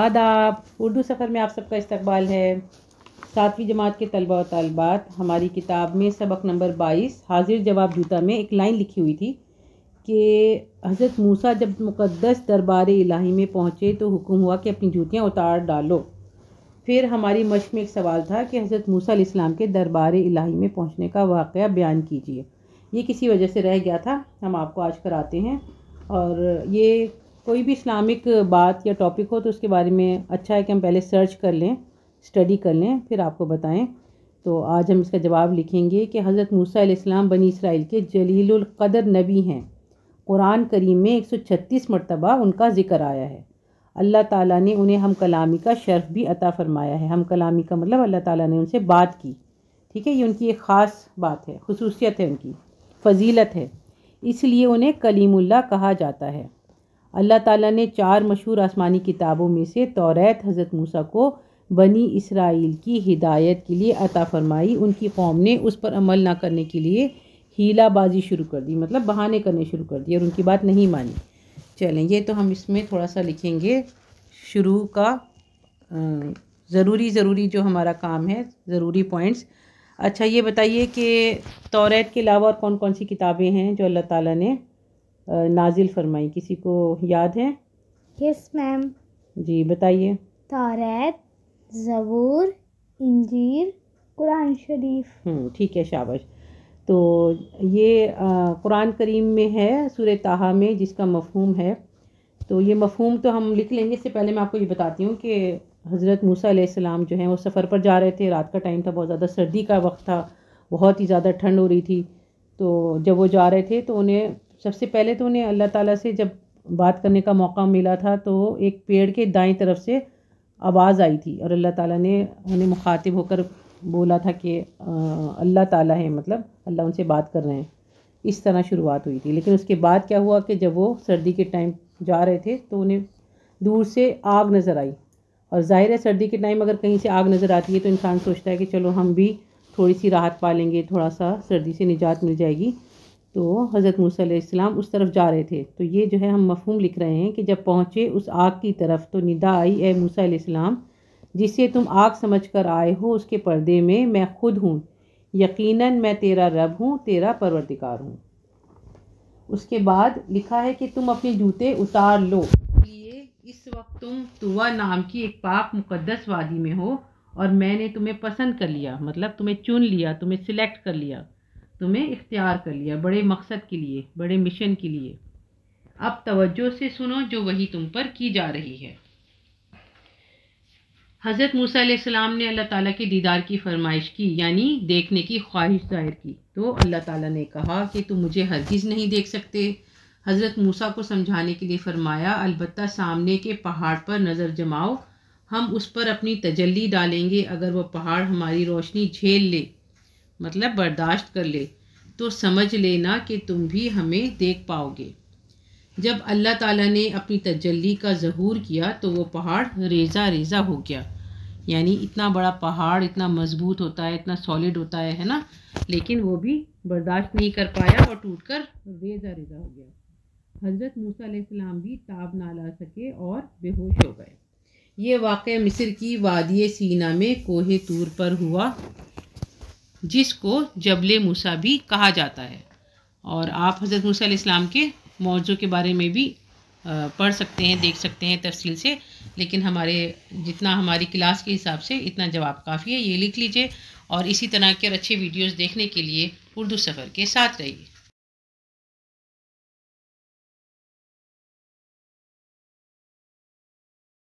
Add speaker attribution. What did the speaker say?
Speaker 1: आदाब उर्दू सफ़र में आप सबका इस्तकबाल है सातवीं जमात के तलबा और तलबात हमारी किताब में सबक नंबर बाईस हाजिर जवाब जूता में एक लाइन लिखी हुई थी कि हज़रत मूसा जब मुक़दस दरबार इलाही में पहुँचे तो हुक्म हुआ कि अपनी जूतियाँ उतार डालो फिर हमारी मश में एक सवाल था कि हज़रत मूसा इस्लाम के दरबार इलाही में पहुँचने का वाक़ बयान कीजिए ये किसी वजह से रह गया था हम आपको आज कराते हैं और ये कोई भी इस्लामिक बात या टॉपिक हो तो उसके बारे में अच्छा है कि हम पहले सर्च कर लें स्टडी कर लें फिर आपको बताएं तो आज हम इसका जवाब लिखेंगे कि हज़रत मूसा इस्लाम बनी इसराइल के जलील कदर नबी हैं कुरान करीम में 136 मरतबा उनका ज़िक्र आया है अल्लाह ताला ने उन्हें हम कलामी का शर्फ भी अता फ़रमाया है हम कलामी का मतलब अल्लाह ताला ने उनसे बात की ठीक है ये उनकी एक ख़ास बात है खसूसियत है उनकी फजीलत है इसलिए उन्हें कलीमुल्ला कहा जाता है अल्लाह ताला ने चार मशहूर आसमानी किताबों में से तौरात हज़रत मूसा को बनी इसराइल की हिदायत के लिए अता फरमाई उनकी कौम ने उस पर अमल ना करने के लिए हीलाबाजी शुरू कर दी मतलब बहाने करने शुरू कर दिए और उनकी बात नहीं मानी चलें ये तो हम इसमें थोड़ा सा लिखेंगे शुरू का ज़रूरी ज़रूरी जो हमारा काम है ज़रूरी पॉइंट्स अच्छा ये बताइए कि तौरात के अलावा और कौन कौन सी किताबें हैं जो अल्लाह ताला ने नाजिल फरमाई किसी को याद है यस मैम जी बताइए ज़बूर इंजीर कुरान शरीफ हम्म, ठीक है शाबाश तो ये कुरान करीम में है सूर ताहा में जिसका मफहम है तो ये मफहम तो हम लिख लेंगे इससे पहले मैं आपको ये बताती हूँ कि हज़रत मूसा सलाम जो हैं वो सफ़र पर जा रहे थे रात का टाइम था बहुत ज़्यादा सर्दी का वक्त था बहुत ही ज़्यादा ठंड हो रही थी तो जब वो जा रहे थे तो उन्हें सबसे पहले तो उन्हें अल्लाह ताला से जब बात करने का मौका मिला था तो एक पेड़ के दाएं तरफ से आवाज़ आई थी और अल्लाह ताला ने उन्हें मुखातिब होकर बोला था कि अल्लाह ताला है मतलब अल्लाह उनसे बात कर रहे हैं इस तरह शुरुआत हुई थी लेकिन उसके बाद क्या हुआ कि जब वो सर्दी के टाइम जा रहे थे तो उन्हें दूर से आग नज़र आई और ज़ाहिर है सर्दी के टाइम अगर कहीं से आग नज़र आती है तो इंसान सोचता है कि चलो हम भी थोड़ी सी राहत पा लेंगे थोड़ा सा सर्दी से निजात मिल जाएगी तो हज़रत मूसम उस तरफ जा रहे थे तो ये जो है हम मफहूम लिख रहे हैं कि जब पहुँचे उस आग की तरफ तो निदा आई ए मूसम जिसे तुम आग समझ कर आए हो उसके पर्दे में मैं खुद हूँ यकीनन मैं तेरा रब हूँ तेरा परवरदिकार हूँ उसके बाद लिखा है कि तुम अपने जूते उतार लो इसलिए इस वक्त तुम तुआ नाम की एक पाक मुक़दस वादी में हो और मैंने तुम्हें पसंद कर लिया मतलब तुम्हें चुन लिया तुम्हें सिलेक्ट कर लिया तुम्हें इख्तियार कर लिया बड़े मकसद के लिए बड़े मिशन के लिए अब तवज्जो से सुनो जो वही तुम पर की जा रही है हज़रत मूसा सलाम ने अल्लाह ताला के दीदार की फरमाइश की यानी देखने की ख्वाहिश जाहिर की तो अल्लाह ताला ने कहा कि तुम मुझे हरगिज़ नहीं देख सकते हज़रत मूसा को समझाने के लिए फ़रमाया अलबत्त सामने के पहाड़ पर नज़र जमाओ हम उस पर अपनी तजल्ली डालेंगे अगर वह पहाड़ हमारी रोशनी झेल ले मतलब बर्दाश्त कर ले तो समझ लेना कि तुम भी हमें देख पाओगे जब अल्लाह ताला ने अपनी तजल्ली का जहूर किया तो वो पहाड़ रेजा रेजा हो गया यानी इतना बड़ा पहाड़ इतना मजबूत होता है इतना सॉलिड होता है है ना लेकिन वो भी बर्दाश्त नहीं कर पाया और टूट कर रेजा रेजा हो गया हज़रत मूसा भी ताब ना ला सके और बेहोश हो गए ये वाक़ मिस्र की वादिय सीना में कोहे तूर पर हुआ जिसको जबल मूसा भी कहा जाता है और आप हज़रत मूसा इस्लाम के मौजों के बारे में भी पढ़ सकते हैं देख सकते हैं तफसील से लेकिन हमारे जितना हमारी क्लास के हिसाब से इतना जवाब काफ़ी है ये लिख लीजिए और इसी तरह के अच्छे वीडियोस देखने के लिए उर्दू सफ़र के साथ रहिए